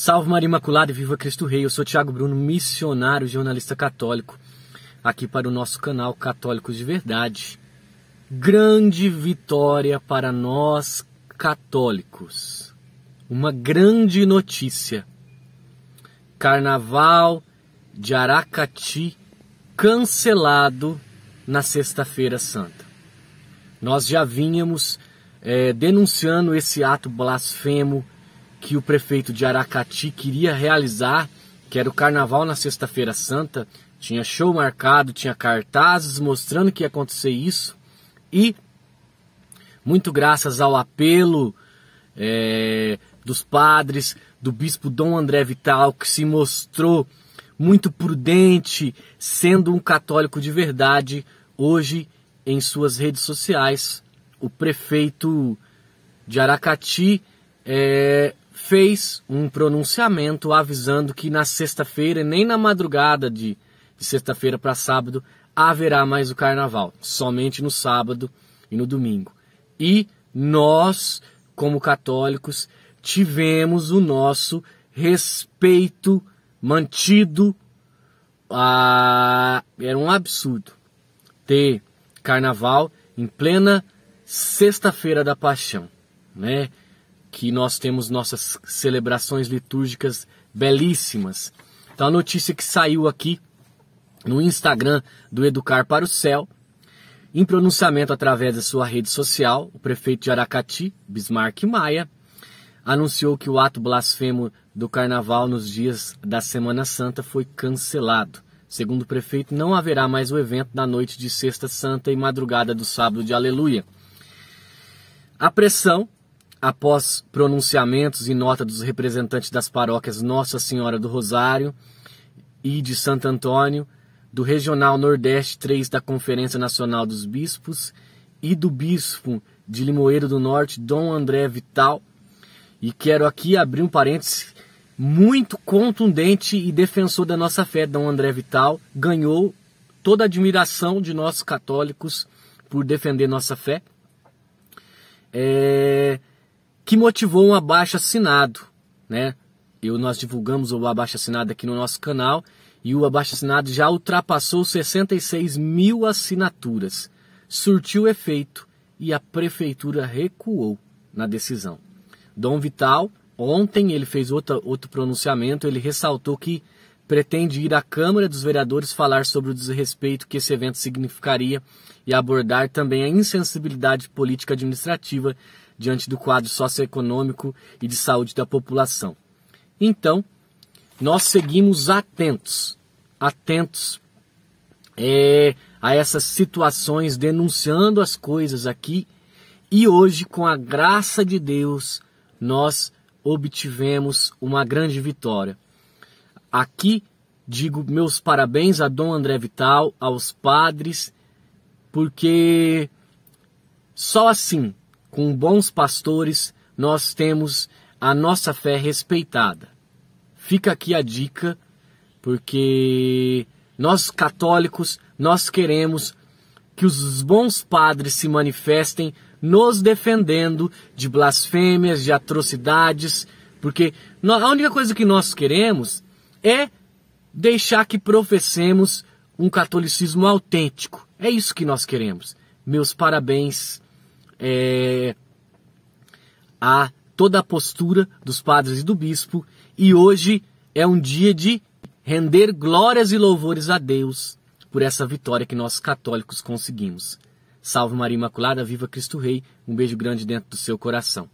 Salve Maria Imaculada e viva Cristo Rei. Eu sou Tiago Bruno, missionário jornalista católico, aqui para o nosso canal Católicos de Verdade. Grande vitória para nós católicos. Uma grande notícia. Carnaval de Aracati cancelado na Sexta-feira Santa. Nós já vínhamos é, denunciando esse ato blasfemo que o prefeito de Aracati queria realizar, que era o carnaval na Sexta-feira Santa. Tinha show marcado, tinha cartazes mostrando que ia acontecer isso. E, muito graças ao apelo é, dos padres, do bispo Dom André Vital, que se mostrou muito prudente, sendo um católico de verdade, hoje em suas redes sociais, o prefeito de Aracati é, fez um pronunciamento avisando que na sexta-feira, nem na madrugada de, de sexta-feira para sábado, haverá mais o carnaval, somente no sábado e no domingo. E nós, como católicos, tivemos o nosso respeito mantido. A... Ah, era um absurdo ter carnaval em plena sexta-feira da paixão, né? que nós temos nossas celebrações litúrgicas belíssimas. Então a notícia que saiu aqui no Instagram do Educar para o Céu, em pronunciamento através da sua rede social, o prefeito de Aracati, Bismarck Maia, anunciou que o ato blasfemo do carnaval nos dias da Semana Santa foi cancelado. Segundo o prefeito, não haverá mais o evento na noite de Sexta Santa e madrugada do sábado de Aleluia. A pressão após pronunciamentos e nota dos representantes das paróquias Nossa Senhora do Rosário e de Santo Antônio, do Regional Nordeste 3 da Conferência Nacional dos Bispos e do Bispo de Limoeiro do Norte, Dom André Vital. E quero aqui abrir um parênteses muito contundente e defensor da nossa fé, Dom André Vital, ganhou toda a admiração de nós católicos por defender nossa fé. É, que motivou um abaixo-assinado, né? Eu, nós divulgamos o abaixo-assinado aqui no nosso canal e o abaixo-assinado já ultrapassou 66 mil assinaturas. Surtiu efeito e a prefeitura recuou na decisão. Dom Vital, ontem ele fez outra, outro pronunciamento, ele ressaltou que pretende ir à Câmara dos Vereadores falar sobre o desrespeito que esse evento significaria e abordar também a insensibilidade política administrativa diante do quadro socioeconômico e de saúde da população. Então, nós seguimos atentos, atentos é, a essas situações, denunciando as coisas aqui. E hoje, com a graça de Deus, nós obtivemos uma grande vitória. Aqui digo meus parabéns a Dom André Vital, aos padres, porque só assim com bons pastores, nós temos a nossa fé respeitada. Fica aqui a dica, porque nós católicos, nós queremos que os bons padres se manifestem nos defendendo de blasfêmias, de atrocidades, porque a única coisa que nós queremos é deixar que professemos um catolicismo autêntico. É isso que nós queremos. Meus parabéns é, a toda a postura dos padres e do bispo, e hoje é um dia de render glórias e louvores a Deus por essa vitória que nós católicos conseguimos. Salve Maria Imaculada, viva Cristo Rei, um beijo grande dentro do seu coração.